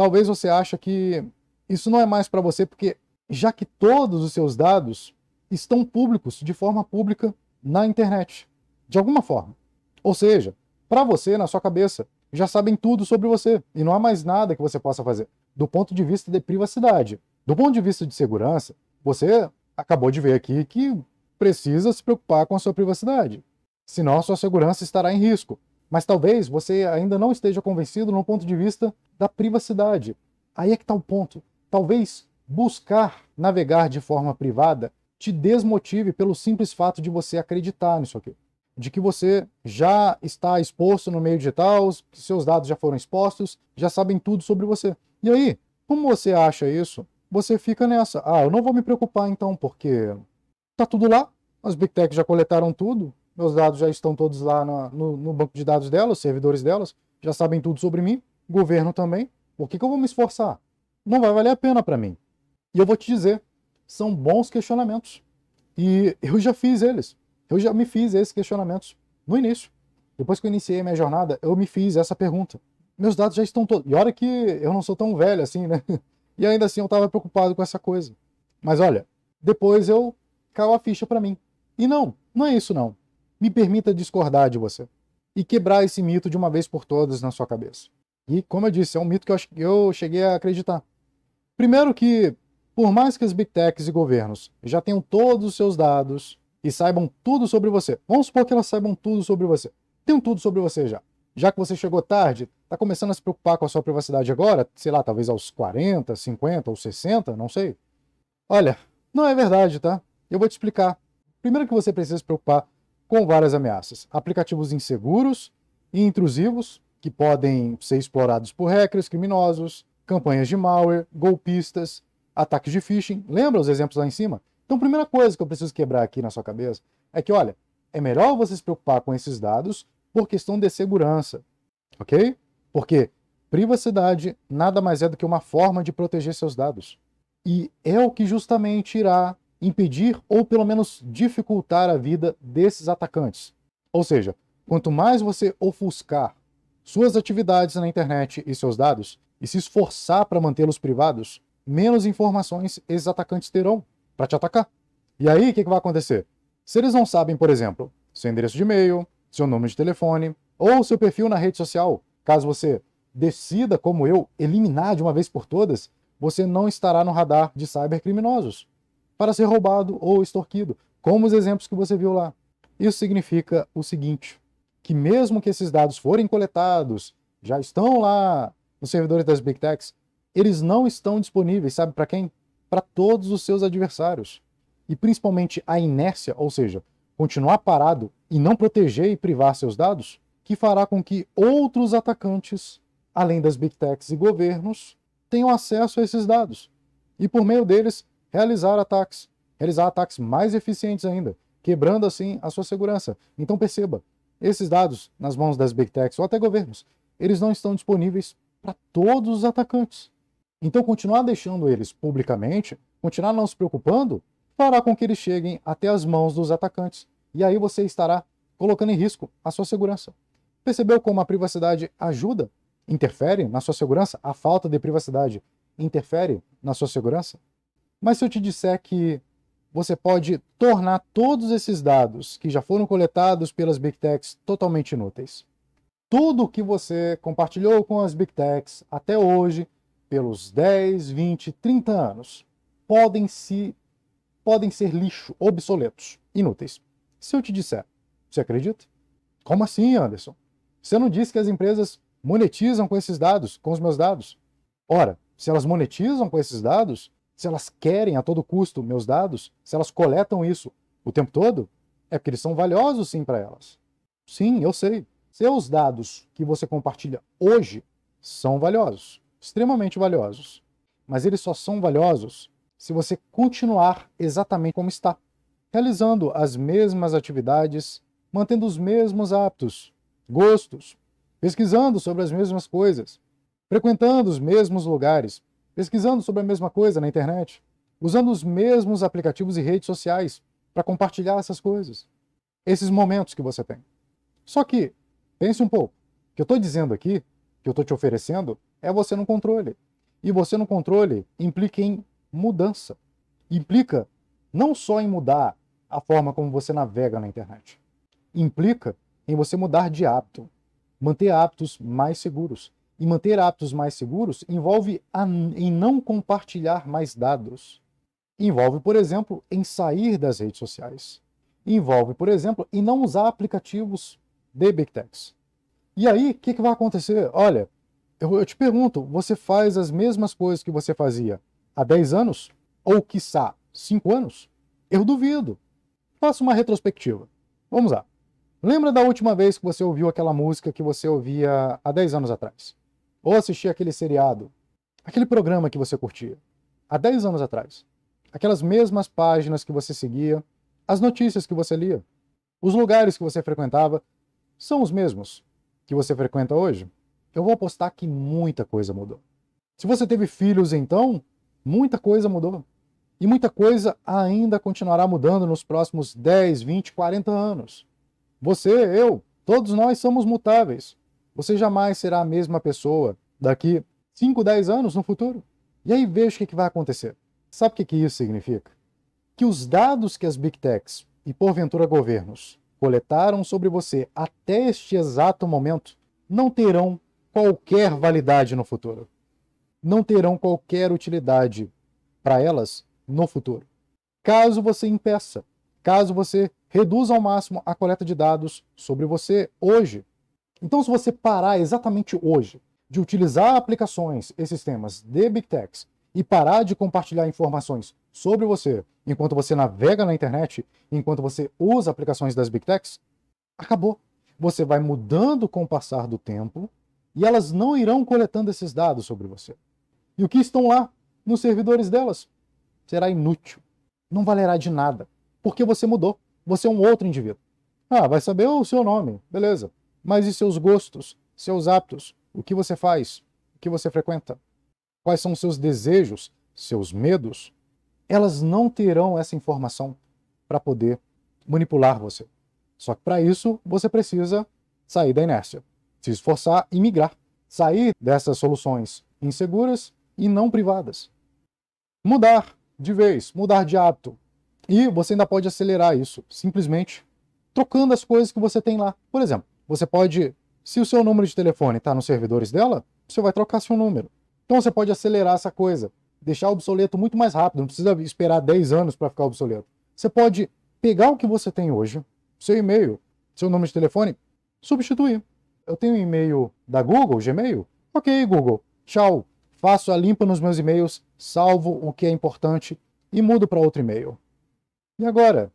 talvez você ache que isso não é mais para você, porque já que todos os seus dados estão públicos de forma pública na internet, de alguma forma. Ou seja, para você, na sua cabeça, já sabem tudo sobre você e não há mais nada que você possa fazer do ponto de vista de privacidade. Do ponto de vista de segurança, você acabou de ver aqui que precisa se preocupar com a sua privacidade, senão a sua segurança estará em risco. Mas talvez você ainda não esteja convencido no ponto de vista da privacidade. Aí é que está o ponto. Talvez buscar navegar de forma privada te desmotive pelo simples fato de você acreditar nisso aqui. De que você já está exposto no meio digital, que seus dados já foram expostos, já sabem tudo sobre você. E aí, como você acha isso? Você fica nessa. Ah, eu não vou me preocupar então, porque tá tudo lá, as Big Tech já coletaram tudo, meus dados já estão todos lá no, no, banco de dados delas, servidores delas já sabem tudo sobre mim, governo também. Por que, que eu vou me esforçar? Não vai valer a pena para mim. E eu vou te dizer, são bons questionamentos. E eu já fiz eles. Eu já me fiz esses questionamentos no início. Depois que eu iniciei minha jornada, eu me fiz essa pergunta. Meus dados já estão todos. E olha que eu não sou tão velho assim, né? E ainda assim eu estava preocupado com essa coisa. Mas olha, depois eu caiu a ficha para mim. E não, não é isso não me permita discordar de você e quebrar esse mito de uma vez por todas na sua cabeça. E, como eu disse, é um mito que eu cheguei a acreditar. Primeiro, que por mais que as big techs e governos já tenham todos os seus dados e saibam tudo sobre você, vamos supor que elas saibam tudo sobre você. Tem tudo sobre você já. Já que você chegou tarde, está começando a se preocupar com a sua privacidade agora, sei lá, talvez aos 40, 50 ou 60, não sei. Olha, não é verdade, tá? Eu vou te explicar. Primeiro que você precisa se preocupar com várias ameaças. Aplicativos inseguros e intrusivos, que podem ser explorados por hackers, criminosos, campanhas de malware, golpistas, ataques de phishing. Lembra os exemplos lá em cima? Então, a primeira coisa que eu preciso quebrar aqui na sua cabeça é que, olha, é melhor você se preocupar com esses dados por questão de segurança, ok? Porque privacidade nada mais é do que uma forma de proteger seus dados. E é o que justamente irá impedir ou pelo menos dificultar a vida desses atacantes. Ou seja, quanto mais você ofuscar suas atividades na internet e seus dados e se esforçar para mantê-los privados, menos informações esses atacantes terão para te atacar. E aí, o que, que vai acontecer? Se eles não sabem, por exemplo, seu endereço de e-mail, seu número de telefone ou seu perfil na rede social, caso você decida, como eu, eliminar de uma vez por todas, você não estará no radar de cybercriminosos para ser roubado ou extorquido, como os exemplos que você viu lá. Isso significa o seguinte: que mesmo que esses dados forem coletados, já estão lá nos servidores das Big Techs, eles não estão disponíveis, sabe para quem? Para todos os seus adversários. E principalmente a inércia, ou seja, continuar parado e não proteger e privar seus dados, que fará com que outros atacantes, além das Big Techs e governos, tenham acesso a esses dados. E por meio deles, realizar ataques, realizar ataques mais eficientes ainda, quebrando assim a sua segurança. Então perceba, esses dados nas mãos das big techs ou até governos, eles não estão disponíveis para todos os atacantes. Então continuar deixando eles publicamente, continuar não se preocupando, fará com que eles cheguem até as mãos dos atacantes. E aí você estará colocando em risco a sua segurança. Percebeu como a privacidade ajuda? Interfere na sua segurança? A falta de privacidade interfere na sua segurança? Mas se eu te disser que você pode tornar todos esses dados que já foram coletados pelas Big Techs totalmente inúteis. Tudo o que você compartilhou com as Big Techs até hoje, pelos 10, 20, 30 anos, podem, se, podem ser lixo, obsoletos, inúteis. Se eu te disser, você acredita? Como assim, Anderson? Você não disse que as empresas monetizam com esses dados, com os meus dados? Ora, se elas monetizam com esses dados, se elas querem a todo custo meus dados, se elas coletam isso o tempo todo, é porque eles são valiosos sim para elas. Sim, eu sei. Seus dados que você compartilha hoje são valiosos, extremamente valiosos. Mas eles só são valiosos se você continuar exatamente como está, realizando as mesmas atividades, mantendo os mesmos hábitos, gostos, pesquisando sobre as mesmas coisas, frequentando os mesmos lugares, pesquisando sobre a mesma coisa na internet, usando os mesmos aplicativos e redes sociais para compartilhar essas coisas, esses momentos que você tem. Só que, pense um pouco, o que eu estou dizendo aqui, que eu estou te oferecendo, é você no controle. E você no controle implica em mudança. Implica não só em mudar a forma como você navega na internet, implica em você mudar de hábito, manter hábitos mais seguros, e manter hábitos mais seguros envolve em não compartilhar mais dados. Envolve, por exemplo, em sair das redes sociais. Envolve, por exemplo, em não usar aplicativos de Big Techs. E aí, o que, que, vai acontecer? Olha, eu, eu te pergunto, você faz as mesmas coisas que você fazia há 10 anos? Ou, quiçá, 5 anos? Eu duvido. Faça uma retrospectiva. Vamos lá. Lembra da última vez que você ouviu aquela música que você ouvia há 10 anos atrás? ou assistir aquele seriado, aquele programa que você curtia há 10 anos atrás, aquelas mesmas páginas que você seguia, as notícias que você lia, os lugares que você frequentava, são os mesmos que você frequenta hoje? Eu vou apostar que muita coisa mudou. Se você teve filhos então, muita coisa mudou. E muita coisa ainda continuará mudando nos próximos 10, 20, 40 anos. Você, eu, todos nós somos mutáveis. Você jamais será a mesma pessoa daqui 5, 10 anos no futuro. E aí veja o que, que vai acontecer. Sabe o que, que isso significa? Que os dados que as Big Techs e porventura governos coletaram sobre você até este exato momento não terão qualquer validade no futuro. Não terão qualquer utilidade para elas no futuro. Caso você impeça, caso você reduza ao máximo a coleta de dados sobre você hoje, então, se você parar exatamente hoje de utilizar aplicações e sistemas de Big Techs e parar de compartilhar informações sobre você enquanto você navega na internet, enquanto você usa aplicações das Big Techs, acabou. Você vai mudando com o passar do tempo e elas não irão coletando esses dados sobre você. E o que estão lá nos servidores delas será inútil. Não valerá de nada, porque você mudou. Você é um outro indivíduo. Ah, vai saber o seu nome, beleza mas e seus gostos, seus hábitos, o que você faz, o que você frequenta, quais são seus desejos, seus medos? Elas não terão essa informação para poder manipular você. Só que para isso você precisa sair da inércia, se esforçar e migrar, sair dessas soluções inseguras e não privadas. Mudar de vez, mudar de hábito. E você ainda pode acelerar isso, simplesmente trocando as coisas que você tem lá. Por exemplo, você pode, se o seu número de telefone está nos servidores dela, você vai trocar seu número. Então você pode acelerar essa coisa, deixar obsoleto muito mais rápido, não precisa esperar 10 anos para ficar obsoleto. Você pode pegar o que você tem hoje, seu e-mail, seu número de telefone, substituir. Eu tenho um e-mail da Google, Gmail? Ok, Google, tchau. Faço a limpa nos meus e-mails, salvo o que é importante e mudo para outro e-mail. E agora?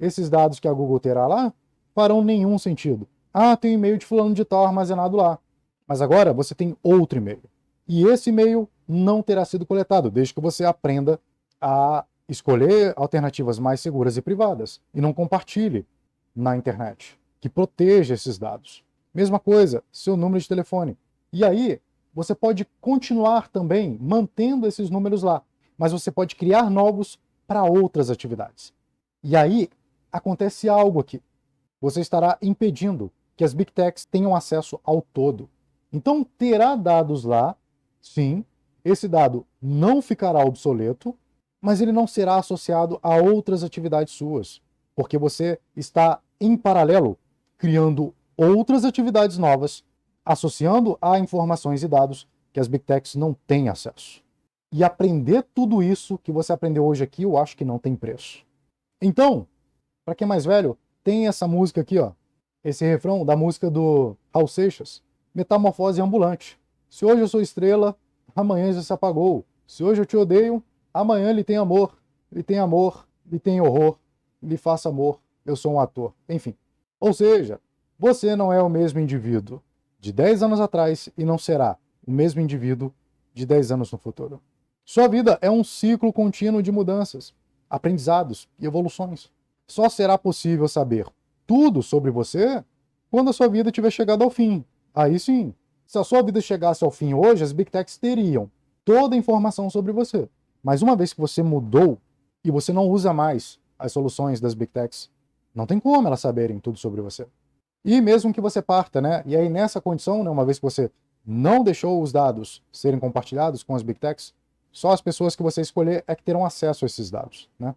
Esses dados que a Google terá lá farão nenhum sentido. Ah, tem um e-mail de fulano de tal armazenado lá. Mas agora você tem outro e-mail. E esse e-mail não terá sido coletado, desde que você aprenda a escolher alternativas mais seguras e privadas e não compartilhe na internet, que proteja esses dados. Mesma coisa, seu número de telefone. E aí, você pode continuar também mantendo esses números lá, mas você pode criar novos para outras atividades. E aí acontece algo aqui. Você estará impedindo que as Big Techs tenham acesso ao todo. Então, terá dados lá, sim, esse dado não ficará obsoleto, mas ele não será associado a outras atividades suas, porque você está, em paralelo, criando outras atividades novas, associando a informações e dados que as Big Techs não têm acesso. E aprender tudo isso que você aprendeu hoje aqui, eu acho que não tem preço. Então, para quem é mais velho, tem essa música aqui, ó esse refrão da música do Hal Seixas, Metamorfose Ambulante. Se hoje eu sou estrela, amanhã já se apagou. Se hoje eu te odeio, amanhã ele tem amor. Ele tem amor, ele tem horror, ele faça amor, eu sou um ator. Enfim. Ou seja, você não é o mesmo indivíduo de 10 anos atrás e não será o mesmo indivíduo de 10 anos no futuro. Sua vida é um ciclo contínuo de mudanças, aprendizados e evoluções. Só será possível saber tudo sobre você quando a sua vida tiver chegado ao fim. Aí sim, se a sua vida chegasse ao fim hoje, as Big Techs teriam toda a informação sobre você. Mas uma vez que você mudou e você não usa mais as soluções das Big Techs, não tem como elas saberem tudo sobre você. E mesmo que você parta, né? E aí nessa condição, né, uma vez que você não deixou os dados serem compartilhados com as Big Techs, só as pessoas que você escolher é que terão acesso a esses dados, né?